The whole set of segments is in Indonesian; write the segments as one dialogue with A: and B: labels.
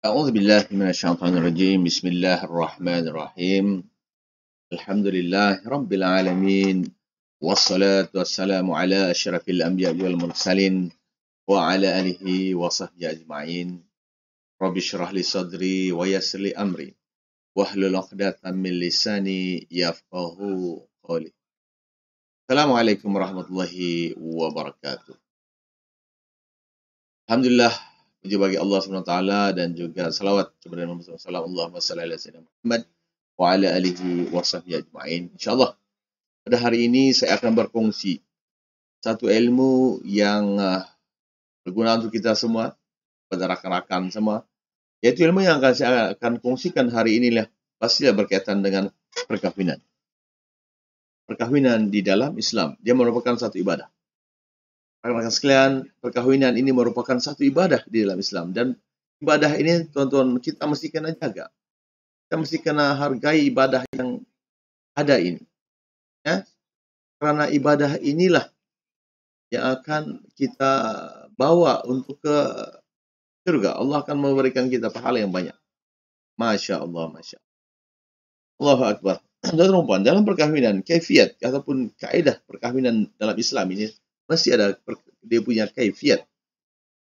A: أعوذ بالله من الشيطان الرجيم بسم الله الرحمن الرحيم الحمد لله رب العالمين والصلاة والسلام على أشرف الأنبياء والمرسلين وعلى آله وصحبه أجمعين رب اشرح لي صدري ويسر لي أمري واحلل عقدة من لساني يفقه قولي السلام عليكم ورحمة الله وبركاته الحمد لله Puji bagi Allah SWT dan juga salawat kepada Nabi SAW. Allahumma salli ala sayyidina Muhammad wa ala alihi wa sahbihi ajma'in. InsyaAllah pada hari ini saya akan berkongsi satu ilmu yang uh, berguna untuk kita semua, pada rakan-rakan semua. Yaitu ilmu yang akan saya akan kongsikan hari inilah pastilah berkaitan dengan perkahwinan perkahwinan di dalam Islam, dia merupakan satu ibadah. Rekan-rekan sekalian, perkahwinan ini merupakan satu ibadah di dalam Islam dan ibadah ini tuan-tuan kita mesti kena jaga. Kita mesti kena hargai ibadah yang ada ini. Ya? Karena ibadah inilah yang akan kita bawa untuk ke surga. Allah akan memberikan kita pahala yang banyak. Masya Allah, Masya Allah. Allahu Akbar. perempuan, dalam perkahwinan, kefiat ataupun kaedah perkahwinan dalam Islam ini masih ada dia punya kaifiat.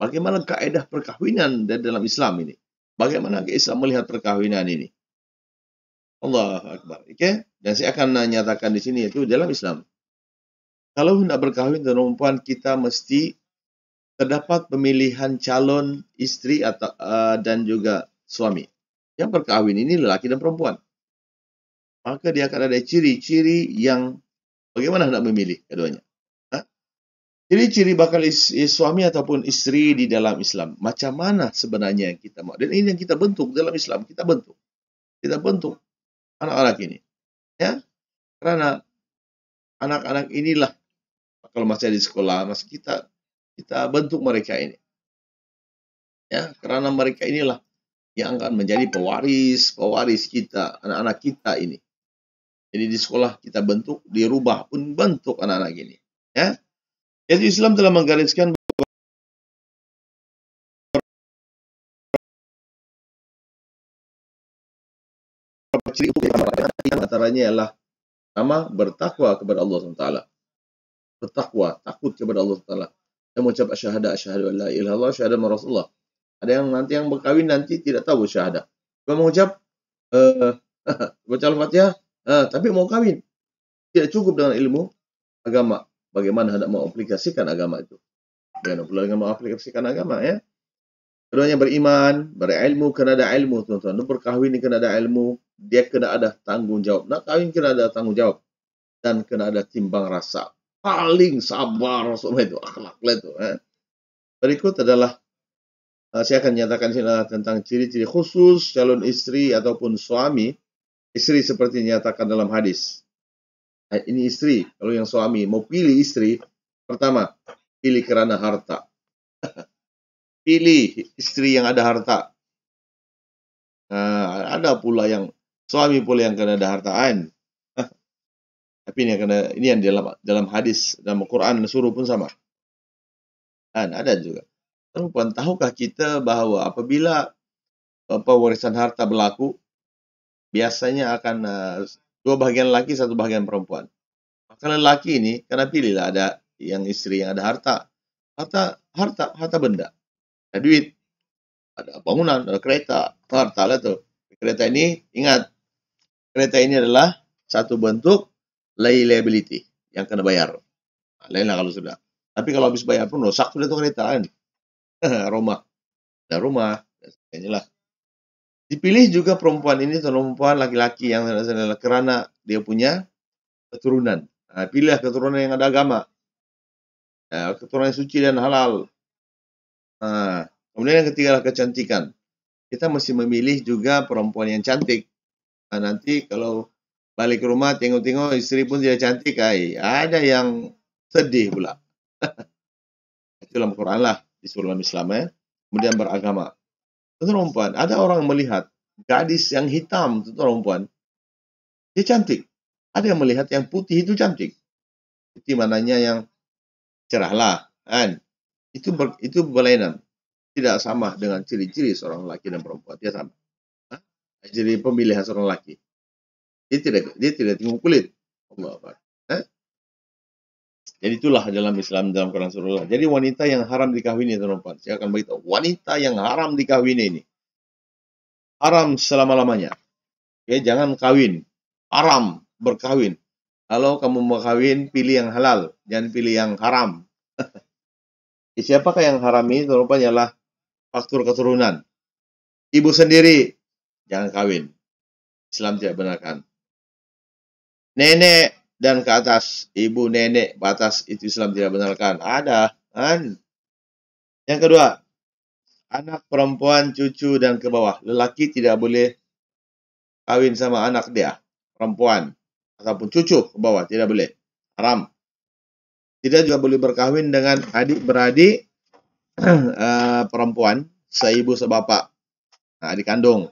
A: Bagaimana kaedah perkahwinan dalam Islam ini? Bagaimana Islam melihat perkahwinan ini? Allah Akbar. Oke? Okay? Dan saya akan nyatakan di sini yaitu dalam Islam. Kalau hendak berkahwin dengan perempuan, kita mesti terdapat pemilihan calon istri atau uh, dan juga suami. Yang berkahwin ini lelaki dan perempuan. Maka dia akan ada ciri-ciri yang bagaimana hendak memilih keduanya. Jadi ciri bakal is, is, suami ataupun istri di dalam Islam. Macam mana sebenarnya yang kita mau. Dan ini yang kita bentuk dalam Islam. Kita bentuk. Kita bentuk anak-anak ini. Ya. Karena anak-anak inilah kalau masih di sekolah, masih kita kita bentuk mereka ini. Ya, karena mereka inilah yang akan menjadi pewaris, pewaris kita, anak-anak kita ini. Jadi di sekolah kita bentuk, dirubah pun bentuk anak-anak ini. Ya, jadi Islam telah menggariskan beberapa ciri antaranya ialah sama bertakwa kepada Allah SWT. Bertakwa, takut kepada Allah SWT. Yang mengucap asyhadah, asyhadu an la ilaha illallah, asyhadu Rasulullah. Ada yang nanti yang berkawin nanti tidak tahu syahadah. Cuma mengucap uh, baca Al-Fatihah, uh, tapi mau kawin. Tidak cukup dengan ilmu agama bagaimana hendak mengaplikasikan agama itu. Bagaimana pula dengan mengaplikasikan agama ya. Keduanya beriman, berilmu kena ada ilmu tuan-tuan. Nak berkahwin kena ada ilmu, dia kena ada tanggungjawab. Nak kahwin kena ada tanggungjawab dan kena ada timbang rasa. Paling sabar semua itu akhlaklah itu. Eh. Berikut adalah uh, saya akan nyatakan sini tentang ciri-ciri khusus calon istri ataupun suami istri seperti nyatakan dalam hadis. Eh, ini istri. Kalau yang suami mau pilih istri, pertama pilih karena harta. pilih istri yang ada harta. Nah, ada pula yang suami pula yang karena ada hartaan. Tapi ini yang kena, ini yang dalam dalam hadis dalam Quran suruh pun sama. Dan ada juga. Terupan, tahukah kita bahawa apabila apa warisan harta berlaku, biasanya akan uh, dua bagian laki satu bagian perempuan maka laki ini karena pilihlah ada yang istri yang ada harta harta harta harta benda ada duit ada bangunan ada kereta harta lah tuh kereta ini ingat kereta ini adalah satu bentuk liability yang kena bayar nah, lain kalau sudah tapi kalau habis bayar pun rusak sudah tuh kereta kan rumah ada rumah dan sebagainya lah Dipilih juga perempuan ini perempuan laki-laki yang kerana dia punya keturunan. Nah, pilihlah keturunan yang ada agama. Nah, keturunan yang suci dan halal. Nah, kemudian yang ketiga adalah kecantikan. Kita mesti memilih juga perempuan yang cantik. Nah, nanti kalau balik ke rumah tengok-tengok istri pun tidak cantik, ay. ada yang sedih pula. Itu dalam Quran lah, di surah Islam ya. Kemudian beragama. Tentu perempuan. Ada orang melihat gadis yang hitam, tentu perempuan. Dia cantik. Ada yang melihat yang putih itu cantik. Putih mananya yang cerahlah. Kan? Itu ber, itu berlainan. Tidak sama dengan ciri-ciri seorang laki dan perempuan. Dia sama. Hah? Jadi pemilihan seorang laki. Dia tidak dia tidak tinggung kulit. Allah jadi itulah dalam Islam dalam Quran surah. Jadi wanita yang haram dikawini teman-teman. Saya akan beritahu wanita yang haram dikawini ini haram selama-lamanya. Oke, jangan kawin. Haram berkawin. Kalau kamu mau kawin, pilih yang halal, jangan pilih yang haram. Ya, siapakah yang haram ini? Rupanya ialah faktor keturunan. Ibu sendiri, jangan kawin. Islam tidak benarkan. Nenek dan ke atas ibu nenek batas itu Islam tidak benarkan ada kan yang kedua anak perempuan cucu dan ke bawah lelaki tidak boleh kawin sama anak dia perempuan ataupun cucu ke bawah tidak boleh haram tidak juga boleh berkahwin dengan adik beradik eh, perempuan seibu sebapak nah, adik kandung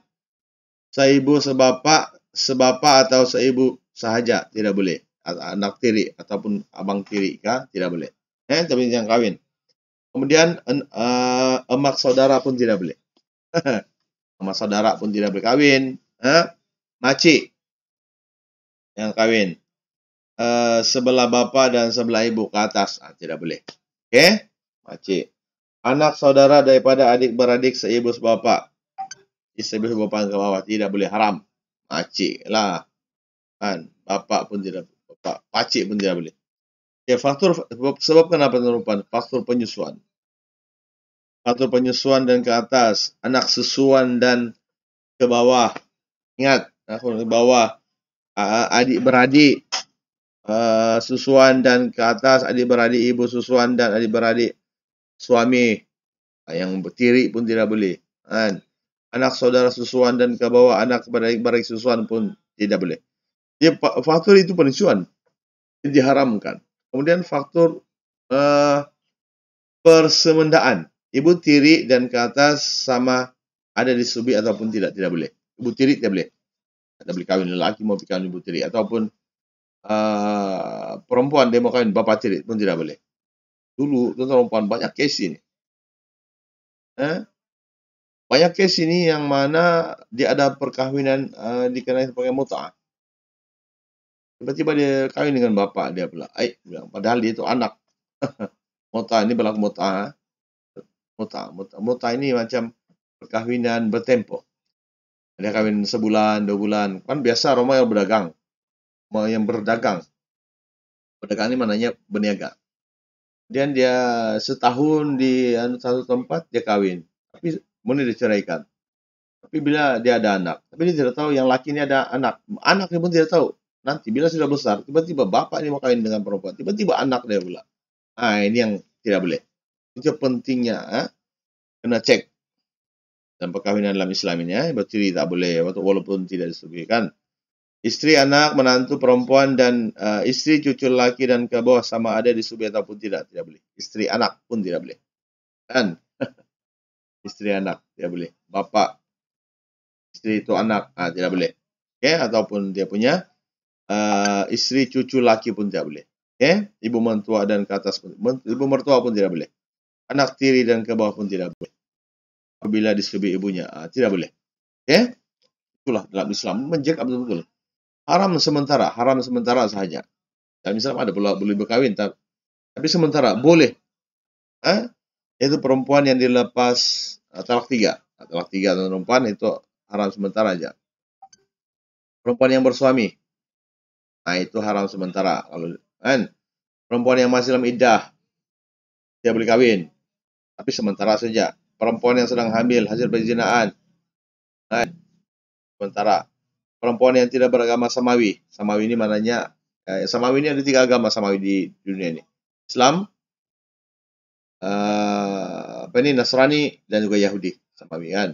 A: seibu sebapak sebapak atau seibu sahaja tidak boleh anak tiri ataupun abang tiri kan tidak boleh eh tapi yang kawin kemudian en, uh, emak saudara pun tidak boleh emak saudara pun tidak boleh kawin eh? maci yang kawin uh, eh, sebelah bapak dan sebelah ibu ke atas ah, tidak boleh oke okay? maci anak saudara daripada adik beradik seibu sebapak seibu sebapak ke bawah tidak boleh haram maci lah kan bapak pun tidak boleh tak pacik pun dia boleh. Okay, ya, faktor sebab kenapa tuan Faktor penyusuan. Faktor penyusuan dan ke atas. Anak susuan dan ke bawah. Ingat, aku ke bawah. Adik beradik. susuan dan ke atas. Adik beradik ibu susuan dan adik beradik suami. yang bertiri pun tidak boleh. Kan? Anak saudara susuan dan ke bawah. Anak beradik-beradik susuan pun tidak boleh. ya faktor itu yang diharamkan. Kemudian faktor uh, eh, persemendaan. Ibu tiri dan ke atas sama ada di subi ataupun tidak, tidak boleh. Ibu tiri tidak boleh. Tidak boleh kawin lelaki mau kawin ibu tiri. Ataupun uh, perempuan dia mau kawin bapak tiri pun tidak boleh. Dulu tentang perempuan banyak case ini. Eh? Banyak case ini yang mana dia ada perkahwinan uh, dikenai sebagai mut'ah Tiba-tiba dia kawin dengan bapak dia pula. Eh, Ay, bilang, padahal dia itu anak. mota ini berlaku mota. Eh? Mota, mota, mota ini macam perkahwinan bertempo. dia kawin sebulan, dua bulan. Kan biasa Roma yang berdagang. Roma yang berdagang. Berdagang ini mananya berniaga. Kemudian dia setahun di anu, satu tempat, dia kawin. Tapi kemudian diceraikan. Tapi bila dia ada anak. Tapi dia tidak tahu yang laki ini ada anak. Anaknya pun tidak tahu. Nanti bila sudah besar, tiba-tiba bapak ini mau kawin dengan perempuan, tiba-tiba anak dia pula. Ah, ini yang tidak boleh. Itu pentingnya ah, kena cek dan perkawinan dalam Islam ini ya, ah, berarti tidak boleh walaupun tidak disetujukan. Istri, anak, menantu, perempuan, dan uh, istri, cucu laki dan ke bawah sama ada di subi ataupun tidak, tidak boleh. Istri, anak pun tidak boleh. Kan? istri, anak, tidak boleh. Bapak, istri itu anak, tidak boleh. Oke, okay? ataupun dia punya uh, eh, istri cucu laki pun tidak boleh. Okay? Eh, ibu mertua dan ke atas pun, ibu mertua pun tidak boleh. Anak tiri dan ke bawah pun tidak boleh. Apabila disetubuhi ibunya, uh, tidak boleh. Okay? Itulah dalam Islam menjaga betul-betul. Haram sementara, haram sementara sahaja. Dalam Islam ada pula boleh berkahwin, tapi, tapi sementara boleh. Eh? Itu perempuan yang dilepas uh, talak tiga. Talak tiga dan perempuan itu haram sementara aja. Perempuan yang bersuami, Nah, itu haram sementara. Lalu kan perempuan yang masih dalam iddah dia boleh kawin. Tapi sementara saja. Perempuan yang sedang hamil hasil perzinaan. Kan? Nah, sementara. Perempuan yang tidak beragama samawi. Samawi ini mananya eh, samawi ini ada tiga agama samawi di dunia ini. Islam, uh, apa ini Nasrani dan juga Yahudi samawi kan.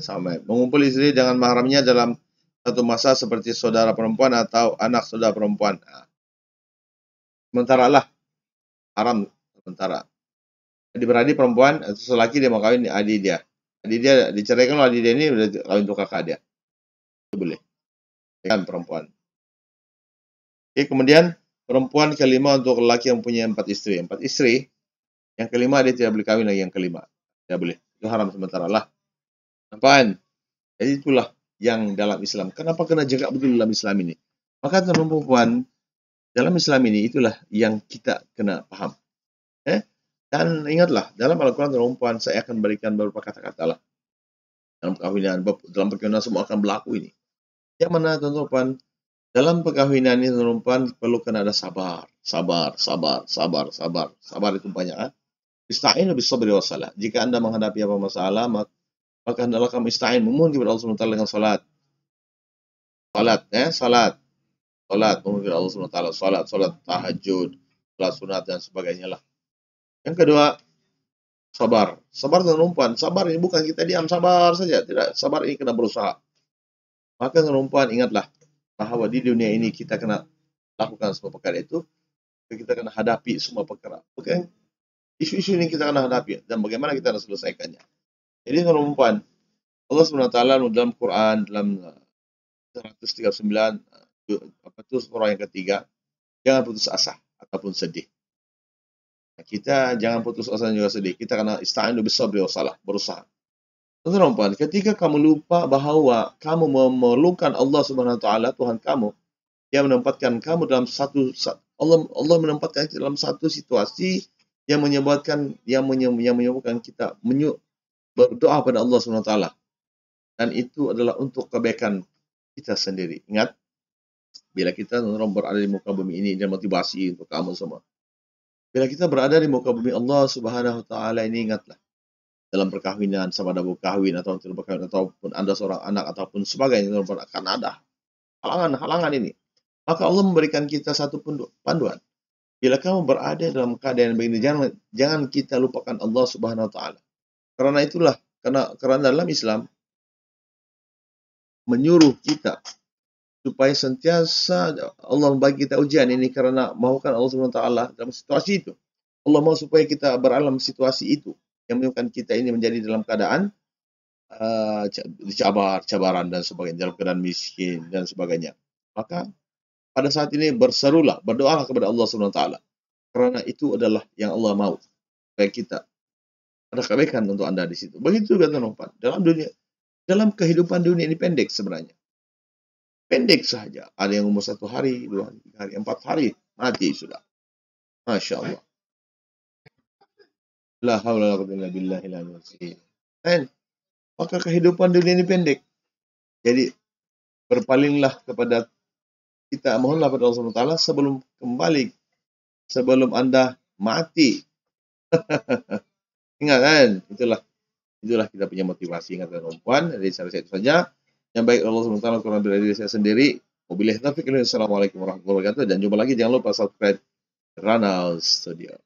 A: Sama. Mengumpul istri dengan mahramnya dalam satu masa seperti saudara perempuan atau anak saudara perempuan. Ah. sementara lah haram sementara. Adik beradik perempuan atau selaki dia mau kawin adik dia. Adik dia diceraikan oleh adik dia ini udah kawin untuk kakak dia. Itu boleh. Dengan perempuan. Oke, kemudian perempuan kelima untuk laki yang punya empat istri. Empat istri, yang kelima dia tidak boleh kawin lagi yang kelima. Tidak boleh. Itu haram sementara lah. Apaan? Jadi itulah yang dalam Islam. Kenapa kena jaga betul dalam Islam ini? Maka teman perempuan dalam Islam ini itulah yang kita kena paham. Eh? Dan ingatlah dalam Al-Quran dan perempuan saya akan berikan beberapa kata-kata lah dalam perkahwinan dalam perkahwinan semua akan berlaku ini. Yang mana teman perempuan dalam perkahwinan ini teman perlu kena ada sabar, sabar, sabar, sabar, sabar, sabar itu banyak. Eh? Ista'inu bis sabri wasalah. Jika Anda menghadapi apa masalah, maka maka hendaklah kamu ista'in memohon kepada Allah Subhanahu wa taala dengan salat. Salat ya, salat. Salat memohon kepada Allah Subhanahu wa taala, salat, salat tahajud, salat sunat dan sebagainya lah. Yang kedua, sabar. Sabar dan umpan. Sabar ini bukan kita diam sabar saja, tidak. Sabar ini kena berusaha. Maka umpan ingatlah bahwa di dunia ini kita kena lakukan semua perkara itu, kita kena hadapi semua perkara. Oke? Okay? Isu-isu ini kita akan hadapi dan bagaimana kita harus selesaikannya. Ini perumpamaan. Allah SWT dalam Quran dalam 139 eh, eh, apa itu surah yang ketiga jangan putus asa ataupun sedih. Nah, kita jangan putus asa juga sedih. Kita kena ista'inu bisabri wa salah, berusaha. Tuan perempuan, ketika kamu lupa bahawa kamu memerlukan Allah Subhanahu wa Tuhan kamu, dia menempatkan kamu dalam satu Allah Allah menempatkan kita dalam satu situasi yang menyebabkan yang, yang menyebabkan kita menyu, berdoa pada Allah SWT. Dan itu adalah untuk kebaikan kita sendiri. Ingat, bila kita berada di muka bumi ini, dan motivasi untuk kamu semua. Bila kita berada di muka bumi Allah Subhanahu Wa Taala ini, ingatlah. Dalam perkahwinan sama ada berkahwin atau tidak berkahwin, ataupun anda seorang anak, ataupun sebagainya, akan ada halangan-halangan ini. Maka Allah memberikan kita satu panduan. Bila kamu berada dalam keadaan begini, jangan, jangan kita lupakan Allah Subhanahu Wa Taala. Karena itulah, karena, karena dalam Islam menyuruh kita supaya sentiasa Allah bagi kita ujian ini karena maukan Allah SWT dalam situasi itu. Allah mau supaya kita beralam situasi itu yang menyebabkan kita ini menjadi dalam keadaan uh, eh, cabar, cabaran dan sebagainya, dalam keadaan miskin dan sebagainya. Maka pada saat ini berserulah, berdoalah kepada Allah SWT. Karena itu adalah yang Allah mau supaya kita ada kebaikan untuk Anda di situ. Begitu juga teman Dalam dunia dalam kehidupan dunia ini pendek sebenarnya. Pendek saja. Ada yang umur satu hari, dua hari, tiga hari, empat hari, mati sudah. Masya Allah. La haula la quwwata illa Maka kehidupan dunia ini pendek. Jadi berpalinglah kepada kita mohonlah kepada Allah Subhanahu sebelum kembali sebelum Anda mati. Ingat kan? itulah itulah kita punya motivasi ingatan perempuan Jadi saya itu saja yang baik Allah SWT kurang dari diri saya sendiri mobilnya taufik Assalamualaikum warahmatullahi wabarakatuh dan jumpa lagi jangan lupa subscribe Ranal Studio